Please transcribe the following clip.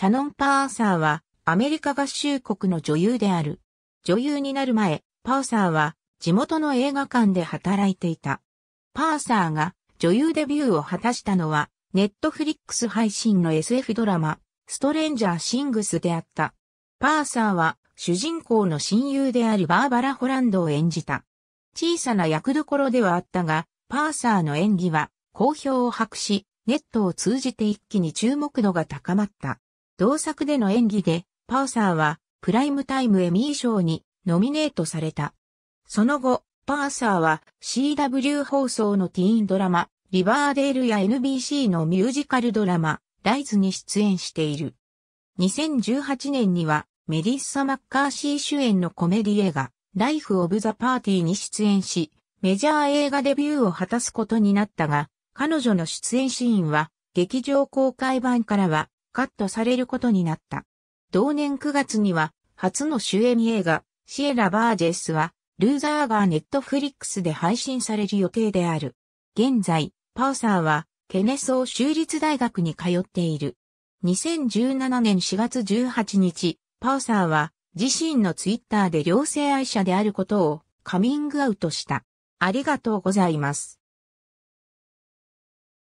シャノン・パーサーはアメリカ合衆国の女優である。女優になる前、パーサーは地元の映画館で働いていた。パーサーが女優デビューを果たしたのは、ネットフリックス配信の SF ドラマ、ストレンジャー・シングスであった。パーサーは主人公の親友であるバーバラ・ホランドを演じた。小さな役どころではあったが、パーサーの演技は好評を博し、ネットを通じて一気に注目度が高まった。同作での演技で、パーサーはプライムタイムエミー賞にノミネートされた。その後、パーサーは CW 放送のティーンドラマ、リバーデールや NBC のミュージカルドラマ、ライズに出演している。2018年には、メリッサ・マッカーシー主演のコメディ映画、ライフ・オブ・ザ・パーティーに出演し、メジャー映画デビューを果たすことになったが、彼女の出演シーンは、劇場公開版からはカットされることになった。同年9月には、初の主演映画、シエラ・バージェスは、ルーザーがネットフリックスで配信される予定である。現在、パーサーは、ケネソー州立大学に通っている。2017年4月18日、パーサーは、自身のツイッターで両性愛者であることを、カミングアウトした。ありがとうございます。